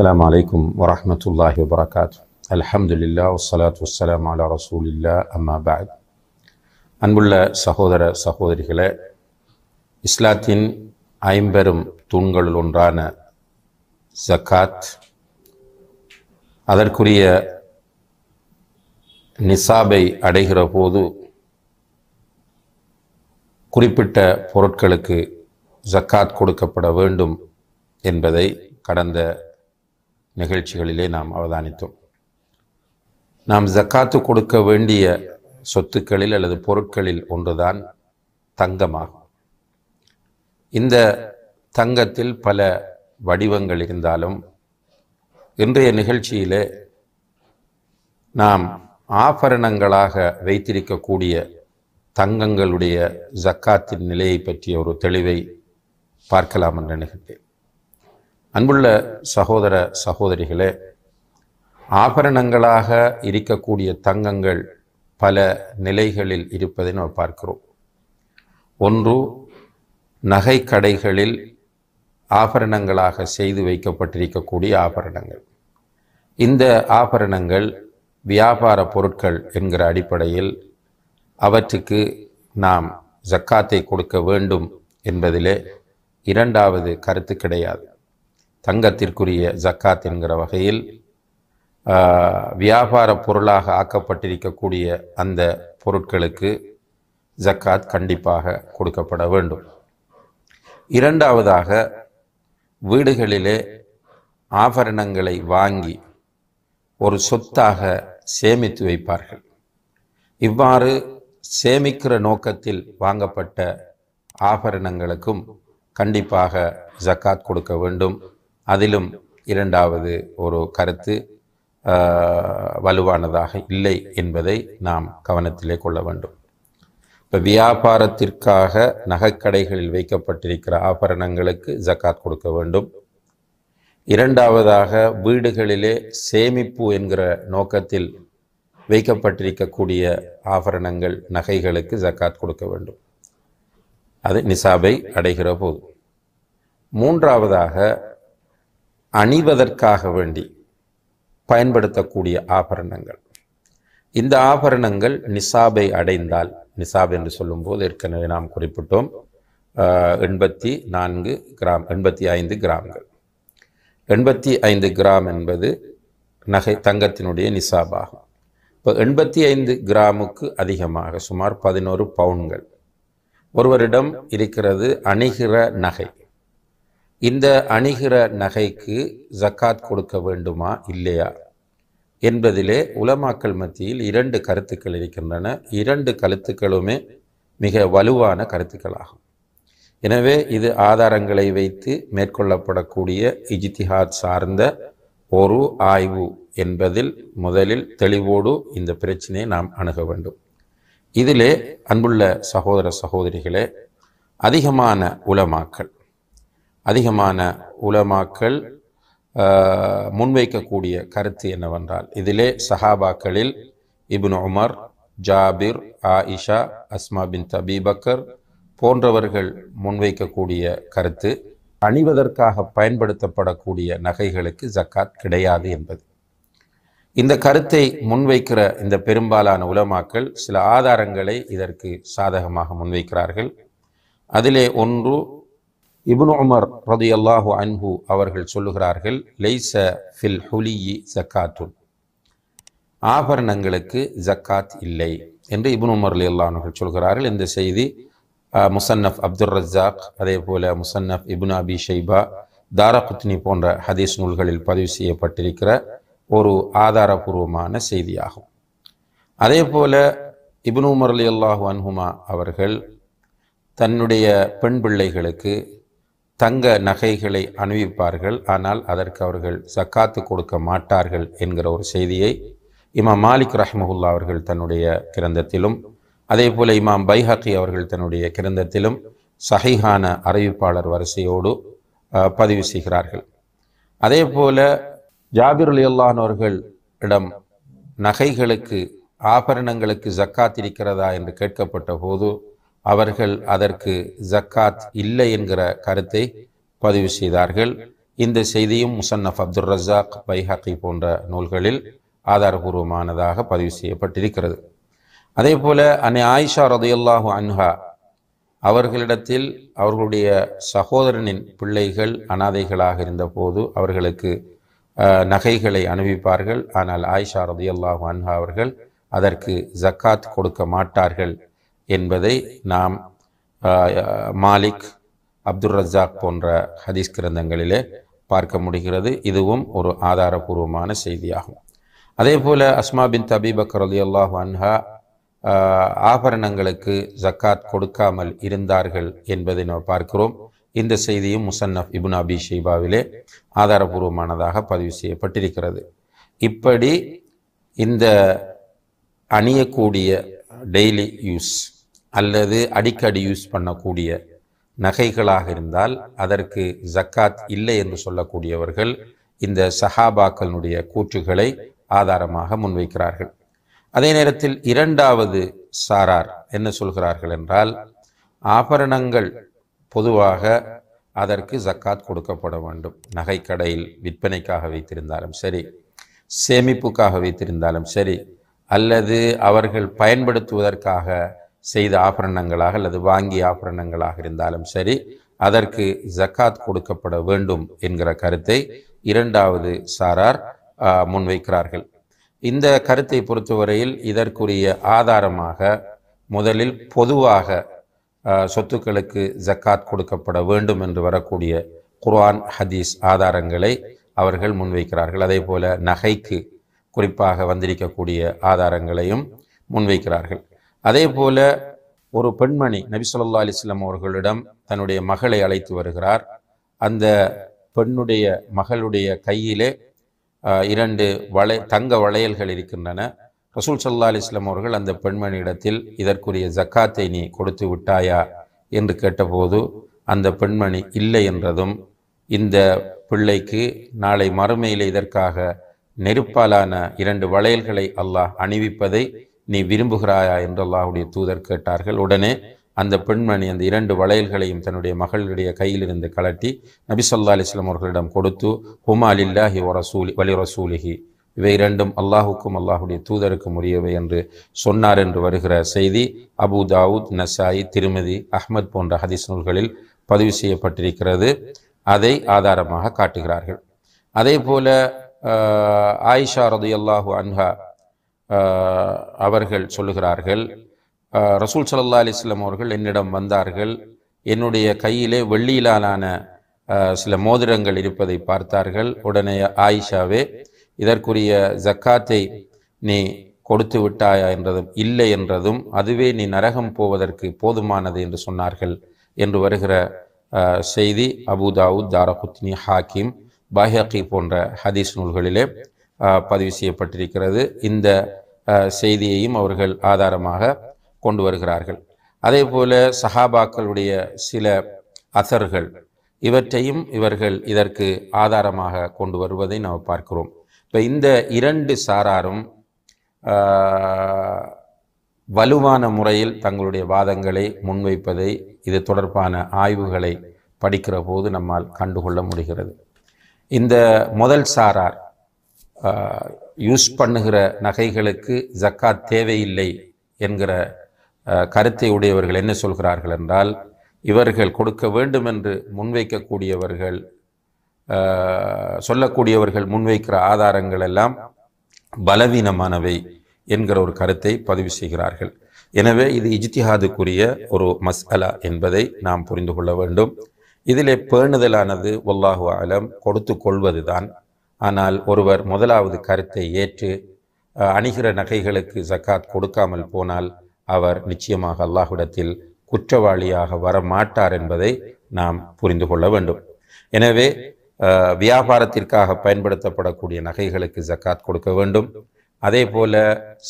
السلام عليكم ورحمة الله وبركاته الحمد لله والصلاة والسلام على رسول الله أما بعد அன்புள்ள சகோதர சகோதரிகளே இஸ்லாத்தின் تونغل தூண்களுள் زكاة ஜக்காத் அதற்குரிய نصابي அடைகிற போது குறிப்பிட்ட பொருட்களுக்கு ஜக்காத் கொடுக்கப்பட வேண்டும் என்பதை கடந்த நிகழ்ச்சிகளிலே நாம் அவதானித்தோம் நாம் ஜக்காத்து கொடுக்க வேண்டிய சொத்துக்களில் அல்லது பொருட்களில் ஒன்றுதான் தங்கமாகும் இந்த தங்கத்தில் பல வடிவங்கள் இருந்தாலும் இன்றைய நிகழ்ச்சியிலே நாம் ஆபரணங்களாக வைத்திருக்கக்கூடிய தங்கங்களுடைய ஜக்காத்தின் நிலையை பற்றிய ஒரு தெளிவை பார்க்கலாம் என்று நினைக்கிறேன் அன்புள்ள சகோதர சகோதரிகளே ஆபரணங்களாக இருக்கக்கூடிய தங்கங்கள் பல நிலைகளில் இருப்பதை நாம் பார்க்கிறோம் ஒன்று நகை கடைகளில் ஆபரணங்களாக செய்து வைக்கப்பட்டிருக்கக்கூடிய ஆபரணங்கள் இந்த ஆபரணங்கள் வியாபார பொருட்கள் என்கிற அடிப்படையில் அவற்றுக்கு நாம் ஜக்காத்தை கொடுக்க வேண்டும் என்பதிலே இரண்டாவது கருத்து கிடையாது தங்கத்திற்குரிய ஜக்காத் என்கிற வகையில் வியாபார பொருளாக ஆக்கப்பட்டிருக்கக்கூடிய அந்த பொருட்களுக்கு ஜக்காத் கண்டிப்பாக கொடுக்கப்பட வேண்டும் இரண்டாவதாக வீடுகளிலே ஆபரணங்களை வாங்கி ஒரு சொத்தாக சேமித்து வைப்பார்கள் இவ்வாறு சேமிக்கிற நோக்கத்தில் வாங்கப்பட்ட ஆபரணங்களுக்கும் கண்டிப்பாக ஜக்காத் கொடுக்க வேண்டும் அதிலும் இரண்டாவது ஒரு கருத்து வலுவானதாக இல்லை என்பதை நாம் கவனத்திலே கொள்ள வேண்டும் இப்போ வியாபாரத்திற்காக நகைக்கடைகளில் வைக்கப்பட்டிருக்கிற ஆபரணங்களுக்கு ஜக்காத் கொடுக்க வேண்டும் இரண்டாவதாக வீடுகளிலே சேமிப்பு என்கிற நோக்கத்தில் வைக்கப்பட்டிருக்கக்கூடிய ஆபரணங்கள் நகைகளுக்கு ஜக்காத் கொடுக்க வேண்டும் அது நிசாபை அடைகிற போது மூன்றாவதாக அணிவதற்காக வேண்டி பயன்படுத்தக்கூடிய ஆபரணங்கள் இந்த ஆபரணங்கள் நிசாபை அடைந்தால் நிசாப் என்று சொல்லும்போது ஏற்கனவே நாம் குறிப்பிட்டோம் எண்பத்தி நான்கு கிராம் எண்பத்தி ஐந்து கிராம்கள் எண்பத்தி ஐந்து கிராம் என்பது நகை தங்கத்தினுடைய நிசாப் ஆகும் இப்போ எண்பத்தி ஐந்து கிராமுக்கு அதிகமாக சுமார் பதினோரு பவுன்கள் ஒருவரிடம் இருக்கிறது அணிகிற நகை இந்த அணிகிற நகைக்கு ஜக்காத் கொடுக்க வேண்டுமா இல்லையா என்பதிலே உலமாக்கல் மத்தியில் இரண்டு கருத்துக்கள் இருக்கின்றன இரண்டு கருத்துக்களுமே மிக வலுவான கருத்துக்களாகும் எனவே இது ஆதாரங்களை வைத்து மேற்கொள்ளப்படக்கூடிய இஜித்திஹாத் சார்ந்த ஒரு ஆய்வு என்பதில் முதலில் தெளிவோடு இந்த பிரச்சனையை நாம் அணுக வேண்டும் இதிலே அன்புள்ள சகோதர சகோதரிகளே அதிகமான உலமாக்கல் அதிகமான உலமாக்கள் முன்வைக்கக்கூடிய கருத்து என்னவென்றால் இதிலே சஹாபாக்களில் Ibn Umar Jabir Aisha Asma பின் தபீபக்கர் போன்றவர்கள் முன்வைக்கக்கூடிய கருத்து அணிவதற்காக பயன்படுத்தப்படக்கூடிய நகைகளுக்கு ஜக்காத் கிடையாது என்பது இந்த கருத்தை முன்வைக்கிற இந்த பெரும்பாலான உலமாக்கள் சில ஆதாரங்களை இதற்கு சாதகமாக முன்வைக்கிறார்கள் அதிலே ஒன்று இப்னு உமர் ரதி அல்லாஹு அன்ஹு அவர்கள் சொல்லுகிறார்கள் லெய்ச ஃபில் ஹுலியி ஜக்காத்துன் ஆபரணங்களுக்கு ஜக்காத் இல்லை என்று இப்னு உமர் அலி அல்லாஹர்கள் சொல்கிறார்கள் இந்த செய்தி முசன்னப் அப்துல் ரஜாக் அதே போல் முசன்னஃப் இப்னு அபி ஷைபா தாரகுத்னி போன்ற ஹதீஸ் நூல்களில் பதிவு செய்யப்பட்டிருக்கிற ஒரு ஆதாரபூர்வமான செய்தியாகும் அதே போல் இப்னு உமர் அலி அல்லாஹு அன்ஹுமா அவர்கள் தன்னுடைய பெண் பிள்ளைகளுக்கு தங்க நகைகளை அணிவிப்பார்கள் ஆனால் அதற்கு அவர்கள் சக்காத்து கொடுக்க மாட்டார்கள் என்கிற ஒரு செய்தியை இமாம் மாலிக் ரஹ்மஹுல்லா அவர்கள் தன்னுடைய கிரந்தத்திலும் அதே போல் இமாம் பைஹாக்கி அவர்கள் தன்னுடைய கிரந்தத்திலும் சஹிஹான அறிவிப்பாளர் வரிசையோடு பதிவு செய்கிறார்கள் அதே போல ஜாபிர் அலியுல்லானவர்கள் இடம் நகைகளுக்கு ஆபரணங்களுக்கு ஜக்காத் இருக்கிறதா என்று கேட்கப்பட்ட போது அவர்கள் அதற்கு ஜக்காத் இல்லை என்கிற கருத்தை பதிவு செய்தார்கள் இந்த செய்தியும் முசன்னஃப் அப்துல் ரஜாக் பைஹாக்கி போன்ற நூல்களில் ஆதாரபூர்வமானதாக பதிவு செய்யப்பட்டிருக்கிறது அதே போல அன்னை ஆயிஷா ரதையுல்லாஹு அன்ஹா அவர்களிடத்தில் அவர்களுடைய சகோதரனின் பிள்ளைகள் அனாதைகளாக இருந்தபோது அவர்களுக்கு நகைகளை அனுப்பிப்பார்கள் ஆனால் ஆயிஷா ரதையுல்லாஹு அன்ஹா அவர்கள் அதற்கு ஜக்காத் கொடுக்க மாட்டார்கள் என்பதை நாம் மாலிக் அப்துல் ரஜாக் போன்ற ஹதீஸ் கிரந்தங்களிலே பார்க்க முடிகிறது இதுவும் ஒரு ஆதாரபூர்வமான செய்தியாகும் அதே போல் அஸ்மா பின் தபி அல்லாஹ் அன்ஹா ஆபரணங்களுக்கு ஜக்காத் கொடுக்காமல் இருந்தார்கள் என்பதை நாம் பார்க்கிறோம் இந்த செய்தியும் முசன்னஃப் இபுன் அபி ஷீபாவிலே ஆதாரபூர்வமானதாக பதிவு செய்யப்பட்டிருக்கிறது இப்படி இந்த அணியக்கூடிய டெய்லி யூஸ் அல்லது அடிக்கடி யூஸ் பண்ணக்கூடிய நகைகளாக இருந்தால் அதற்கு ஜக்காத் இல்லை என்று சொல்லக்கூடியவர்கள் இந்த சஹாபாக்களுடைய கூற்றுகளை ஆதாரமாக முன்வைக்கிறார்கள் அதே நேரத்தில் இரண்டாவது சாரார் என்ன சொல்கிறார்கள் என்றால் ஆபரணங்கள் பொதுவாக அதற்கு ஜக்காத் கொடுக்கப்பட வேண்டும் நகைக்கடையில் விற்பனைக்காக வைத்திருந்தாலும் சரி சேமிப்புக்காக வைத்திருந்தாலும் சரி அல்லது அவர்கள் பயன்படுத்துவதற்காக செய்த ஆபரணங்களாக அல்லது வாங்கிய ஆபரணங்களாக இருந்தாலும் சரி அதற்கு ஜக்காத் கொடுக்கப்பட வேண்டும் என்கிற கருத்தை இரண்டாவது சாரார் முன்வைக்கிறார்கள் இந்த கருத்தை பொறுத்தவரையில் இதற்குரிய ஆதாரமாக முதலில் பொதுவாக சொத்துக்களுக்கு ஜக்காத் கொடுக்கப்பட வேண்டும் என்று வரக்கூடிய குர்ஆன் ஹதீஸ் ஆதாரங்களை அவர்கள் முன்வைக்கிறார்கள் அதே போல நகைக்கு குறிப்பாக வந்திருக்கக்கூடிய ஆதாரங்களையும் முன்வைக்கிறார்கள் அதே போல ஒரு பெண்மணி நபி சொல்லா அலிஸ்லாம் அவர்களிடம் தன்னுடைய மகளை அழைத்து வருகிறார் அந்த பெண்ணுடைய மகளுடைய கையிலே இரண்டு வளை தங்க வளையல்கள் இருக்கின்றன ரசூல் சல்லா அலிஸ்லாம் அவர்கள் அந்த பெண்மணியிடத்தில் இதற்குரிய ஜக்காத்தை நீ கொடுத்து விட்டாயா என்று கேட்டபோது அந்த பெண்மணி இல்லை என்றதும் இந்த பிள்ளைக்கு நாளை மறுமையில் இதற்காக நெருப்பாலான இரண்டு வளையல்களை அல்லாஹ் அணிவிப்பதை நீ விரும்புகிறாயா என்று அல்லாஹுடைய தூதர் கேட்டார்கள் உடனே அந்த பெண்மணி அந்த இரண்டு வளையல்களையும் தன்னுடைய மகளுடைய கையிலிருந்து கலட்டி நபிசல்லா அலிஸ்லாம் அவர்களிடம் கொடுத்து ஹுமா அலில்லாஹி ஒரசூலி வலி ரசூலிஹி இவை இரண்டும் அல்லாஹுக்கும் அல்லாஹுடைய தூதருக்கும் உரியவை என்று சொன்னார் என்று வருகிற செய்தி அபு தாவூத் நசாயி திருமதி அஹ்மத் போன்ற ஹதீஸ் நூல்களில் பதிவு செய்யப்பட்டிருக்கிறது அதை ஆதாரமாக காட்டுகிறார்கள் அதே போல ஆயிஷா ரது அல்லாஹு அன்ஹா அவர்கள் சொல்லுகிறார்கள் ரசூல் சல்லா அலிஸ்லாம் அவர்கள் என்னிடம் வந்தார்கள் என்னுடைய கையிலே வெள்ளியிலான சில மோதிரங்கள் இருப்பதை பார்த்தார்கள் உடனே ஆயிஷாவே இதற்குரிய ஜக்காத்தை நீ கொடுத்து விட்டாயா என்றதும் இல்லை என்றதும் அதுவே நீ நரகம் போவதற்கு போதுமானது என்று சொன்னார்கள் என்று வருகிற செய்தி அபுதாவுத் தாரகுத்னி ஹாக்கிம் பாஹாக்கி போன்ற ஹதீஸ் நூல்களிலே பதிவு செய்யப்பட்டிருக்கிறது இந்த செய்தியையும் அவர்கள் ஆதாரமாக கொண்டு வருகிறார்கள் அதே போல சஹாபாக்களுடைய சில அசர்கள் இவற்றையும் இவர்கள் இதற்கு ஆதாரமாக கொண்டு வருவதை நாம் பார்க்கிறோம் இப்போ இந்த இரண்டு சாராரும் வலுவான முறையில் தங்களுடைய வாதங்களை முன்வைப்பதை இது தொடர்பான ஆய்வுகளை படிக்கிற போது நம்மால் கண்டுகொள்ள முடிகிறது இந்த முதல் சாரார் யூஸ் பண்ணுகிற நகைகளுக்கு ஜக்காத் தேவையில்லை என்கிற கருத்தை உடையவர்கள் என்ன சொல்கிறார்கள் என்றால் இவர்கள் கொடுக்க வேண்டும் என்று முன்வைக்கக்கூடியவர்கள் சொல்லக்கூடியவர்கள் முன்வைக்கிற ஆதாரங்கள் எல்லாம் பலவீனமானவை என்கிற ஒரு கருத்தை பதிவு செய்கிறார்கள் எனவே இது இஜ்திஹாதுக்குரிய ஒரு மஸ்அலா என்பதை நாம் புரிந்து கொள்ள வேண்டும் இதிலே பேணுதலானது ஒல்லாஹு ஆலம் கொடுத்து கொள்வதுதான் தான் ஆனால் ஒருவர் முதலாவது கருத்தை ஏற்று அணிகிற நகைகளுக்கு ஜக்காத் கொடுக்காமல் போனால் அவர் நிச்சயமாக அல்லாஹுடத்தில் குற்றவாளியாக வரமாட்டார் என்பதை நாம் புரிந்து கொள்ள வேண்டும் எனவே வியாபாரத்திற்காக பயன்படுத்தப்படக்கூடிய நகைகளுக்கு ஜக்காத் கொடுக்க வேண்டும் அதே போல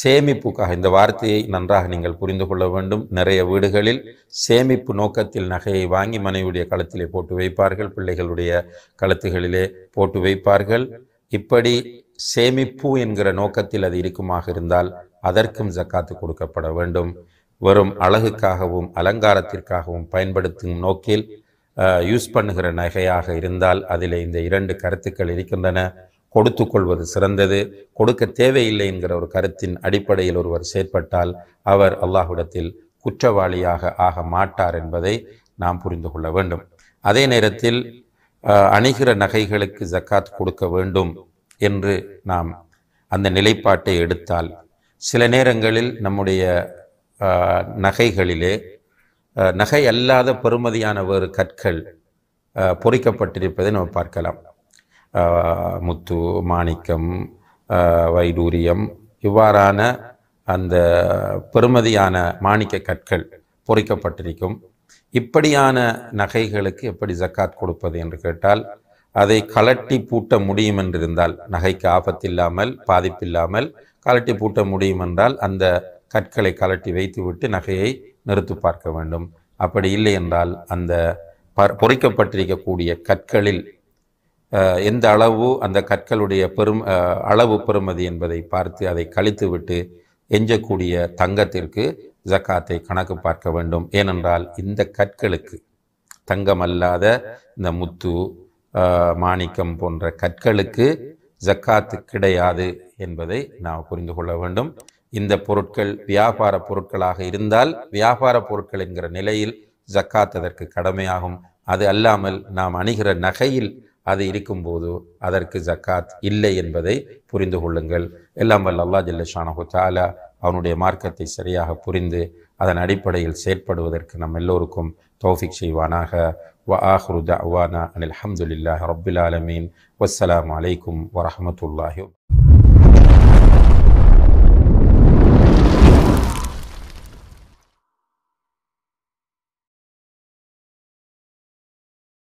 சேமிப்புக்காக இந்த வார்த்தையை நன்றாக நீங்கள் புரிந்து கொள்ள வேண்டும் நிறைய வீடுகளில் சேமிப்பு நோக்கத்தில் நகையை வாங்கி மனைவியுடைய களத்திலே போட்டு வைப்பார்கள் பிள்ளைகளுடைய களத்துகளிலே போட்டு வைப்பார்கள் இப்படி சேமிப்பு என்கிற நோக்கத்தில் அது இருக்குமாக இருந்தால் அதற்கும் ஜக்காத்து கொடுக்கப்பட வேண்டும் வெறும் அழகுக்காகவும் அலங்காரத்திற்காகவும் பயன்படுத்தும் நோக்கில் யூஸ் பண்ணுகிற நகையாக இருந்தால் அதில் இந்த இரண்டு கருத்துக்கள் இருக்கின்றன கொடுத்து கொள்வது சிறந்தது கொடுக்க தேவையில்லை என்கிற ஒரு கருத்தின் அடிப்படையில் ஒருவர் செயற்பட்டால் அவர் அல்லாஹுடத்தில் குற்றவாளியாக ஆக மாட்டார் என்பதை நாம் புரிந்து கொள்ள வேண்டும் அதே நேரத்தில் அணிகிற நகைகளுக்கு ஜக்காத் கொடுக்க வேண்டும் என்று நாம் அந்த நிலைப்பாட்டை எடுத்தால் சில நேரங்களில் நம்முடைய நகைகளிலே நகை அல்லாத பெறுமதியான வேறு கற்கள் பொறிக்கப்பட்டிருப்பதை நம்ம பார்க்கலாம் முத்து மாணிக்கம் வைடூரியம் இவ்வாறான அந்த பெருமதியான மாணிக்க கற்கள் பொறிக்கப்பட்டிருக்கும் இப்படியான நகைகளுக்கு எப்படி ஜக்காத் கொடுப்பது என்று கேட்டால் அதை கலட்டி பூட்ட முடியும் என்றிருந்தால் நகைக்கு ஆபத்தில்லாமல் பாதிப்பில்லாமல் கலட்டி பூட்ட முடியும் என்றால் அந்த கற்களை கலட்டி வைத்துவிட்டு நகையை நிறுத்தி பார்க்க வேண்டும் அப்படி இல்லை என்றால் அந்த பொறிக்கப்பட்டிருக்கக்கூடிய கற்களில் எந்த அளவு அந்த கற்களுடைய பெரும் அளவு பெறுமதி என்பதை பார்த்து அதை கழித்துவிட்டு எஞ்சக்கூடிய தங்கத்திற்கு ஜக்காத்தை கணக்கு பார்க்க வேண்டும் ஏனென்றால் இந்த கற்களுக்கு தங்கம் அல்லாத இந்த முத்து மாணிக்கம் போன்ற கற்களுக்கு ஜக்காத்து கிடையாது என்பதை நாம் புரிந்து கொள்ள வேண்டும் இந்த பொருட்கள் வியாபார பொருட்களாக இருந்தால் வியாபார பொருட்கள் என்கிற நிலையில் ஜக்காத் அதற்கு கடமையாகும் அது அல்லாமல் நாம் அணிகிற நகையில் அது இருக்கும்போது அதற்கு ஜக்காத் இல்லை என்பதை புரிந்து கொள்ளுங்கள் எல்லாம் வல்ல அல்லா ஜல்லஷானஹு தாலா அவனுடைய மார்க்கத்தை சரியாக புரிந்து அதன் அடிப்படையில் செயற்படுவதற்கு நம் எல்லோருக்கும் தௌஃபிக் செய்வானாக வ ஆஹ்ருதா அவானா அனில் அஹமதுல்லா ரபுல் ஆலமீன் வஸ்ஸலாம் அலைக்கும் வரஹமத்துல்லாஹி